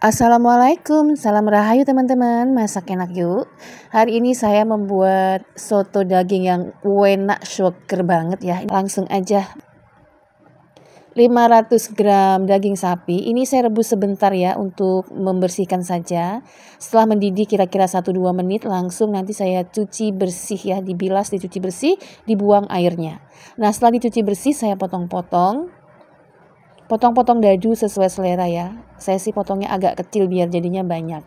Assalamualaikum, salam rahayu teman-teman, masak enak yuk. Hari ini saya membuat soto daging yang enak syukur banget ya. Langsung aja 500 gram daging sapi, ini saya rebus sebentar ya untuk membersihkan saja. Setelah mendidih kira-kira 1-2 menit, langsung nanti saya cuci bersih ya, dibilas, dicuci bersih, dibuang airnya. Nah setelah dicuci bersih, saya potong-potong Potong-potong dadu sesuai selera ya. Saya sih potongnya agak kecil biar jadinya banyak.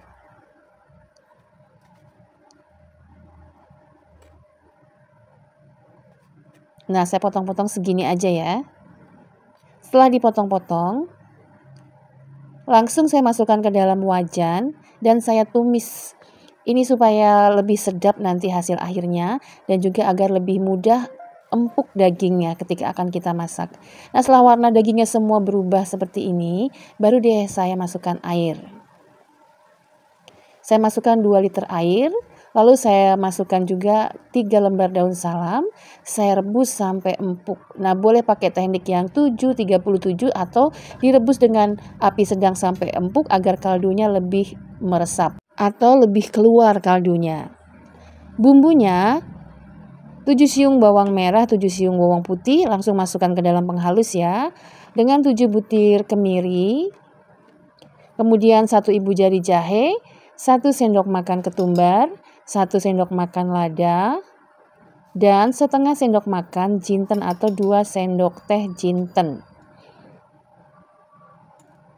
Nah, saya potong-potong segini aja ya. Setelah dipotong-potong, langsung saya masukkan ke dalam wajan dan saya tumis. Ini supaya lebih sedap nanti hasil akhirnya dan juga agar lebih mudah empuk dagingnya ketika akan kita masak. Nah setelah warna dagingnya semua berubah seperti ini, baru deh saya masukkan air. Saya masukkan 2 liter air, lalu saya masukkan juga 3 lembar daun salam, saya rebus sampai empuk. Nah boleh pakai teknik yang 737 atau direbus dengan api sedang sampai empuk agar kaldunya lebih meresap atau lebih keluar kaldunya. Bumbunya 7 siung bawang merah, 7 siung bawang putih, langsung masukkan ke dalam penghalus ya. Dengan 7 butir kemiri, kemudian 1 ibu jari jahe, 1 sendok makan ketumbar, 1 sendok makan lada, dan setengah sendok makan jinten atau 2 sendok teh jinten.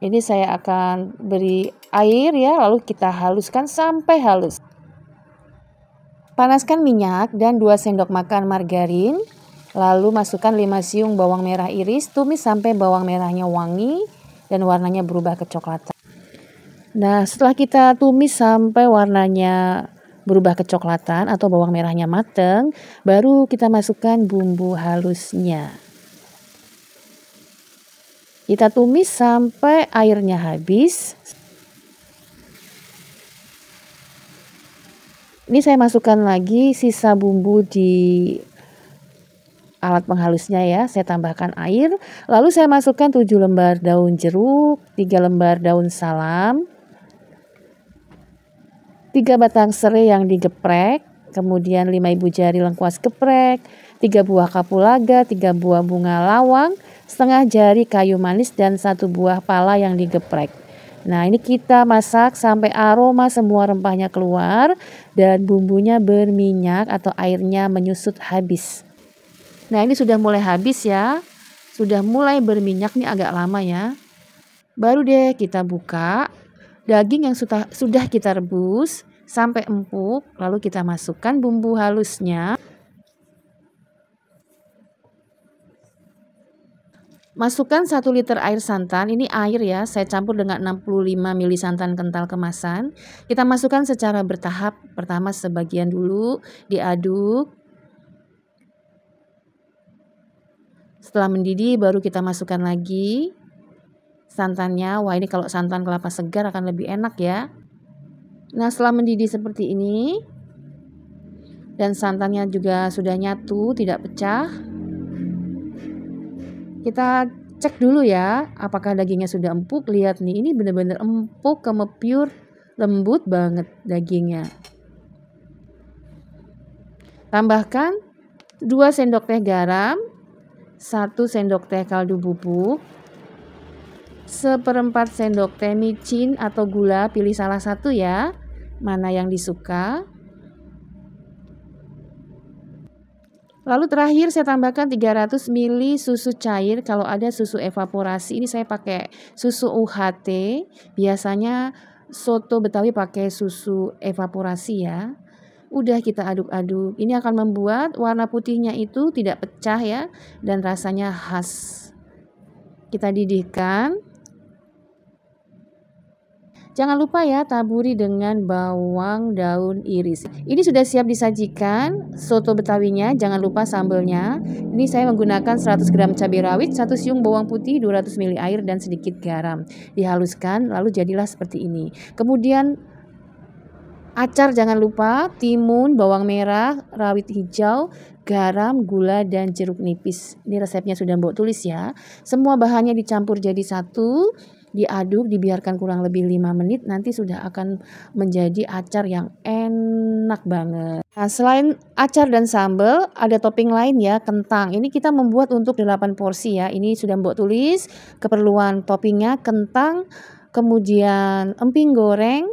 Ini saya akan beri air ya, lalu kita haluskan sampai halus. Panaskan minyak dan 2 sendok makan margarin, lalu masukkan 5 siung bawang merah iris, tumis sampai bawang merahnya wangi dan warnanya berubah kecoklatan. Nah, setelah kita tumis sampai warnanya berubah kecoklatan atau bawang merahnya mateng, baru kita masukkan bumbu halusnya. Kita tumis sampai airnya habis. ini saya masukkan lagi sisa bumbu di alat penghalusnya ya. Saya tambahkan air, lalu saya masukkan 7 lembar daun jeruk, 3 lembar daun salam, 3 batang serai yang digeprek, kemudian 5 ibu jari lengkuas geprek, 3 buah kapulaga, 3 buah bunga lawang, setengah jari kayu manis dan satu buah pala yang digeprek. Nah, ini kita masak sampai aroma semua rempahnya keluar dan bumbunya berminyak atau airnya menyusut habis. Nah, ini sudah mulai habis ya. Sudah mulai berminyak nih agak lama ya. Baru deh kita buka daging yang sudah kita rebus sampai empuk, lalu kita masukkan bumbu halusnya Masukkan 1 liter air santan, ini air ya, saya campur dengan 65 ml santan kental kemasan. Kita masukkan secara bertahap, pertama sebagian dulu, diaduk. Setelah mendidih baru kita masukkan lagi santannya. Wah ini kalau santan kelapa segar akan lebih enak ya. Nah setelah mendidih seperti ini dan santannya juga sudah nyatu tidak pecah kita cek dulu ya, apakah dagingnya sudah empuk. Lihat nih, ini benar-benar empuk, pure lembut banget dagingnya. Tambahkan 2 sendok teh garam, 1 sendok teh kaldu bubuk, seperempat sendok teh micin atau gula, pilih salah satu ya, mana yang disuka. Lalu terakhir saya tambahkan 300 ml susu cair kalau ada susu evaporasi. Ini saya pakai susu UHT. Biasanya soto Betawi pakai susu evaporasi ya. Udah kita aduk-aduk. Ini akan membuat warna putihnya itu tidak pecah ya dan rasanya khas. Kita didihkan. Jangan lupa ya taburi dengan bawang daun iris. Ini sudah siap disajikan soto betawinya. Jangan lupa sambelnya. Ini saya menggunakan 100 gram cabai rawit, 1 siung bawang putih, 200 ml air dan sedikit garam. Dihaluskan lalu jadilah seperti ini. Kemudian acar jangan lupa, timun, bawang merah, rawit hijau, garam, gula, dan jeruk nipis. Ini resepnya sudah Mbok tulis ya. Semua bahannya dicampur jadi satu diaduk dibiarkan kurang lebih 5 menit nanti sudah akan menjadi acar yang enak banget nah selain acar dan sambal ada topping lain ya kentang ini kita membuat untuk 8 porsi ya ini sudah mbok tulis keperluan toppingnya kentang kemudian emping goreng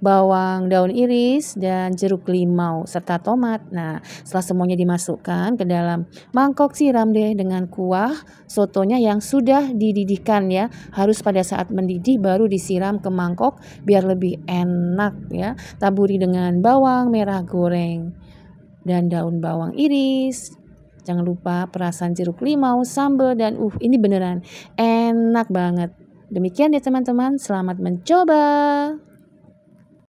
bawang daun iris dan jeruk limau serta tomat. Nah, setelah semuanya dimasukkan ke dalam mangkok siram deh dengan kuah sotonya yang sudah dididihkan ya. Harus pada saat mendidih baru disiram ke mangkok biar lebih enak ya. Taburi dengan bawang merah goreng dan daun bawang iris. Jangan lupa perasan jeruk limau, sambal dan uh ini beneran enak banget. Demikian ya teman-teman, selamat mencoba.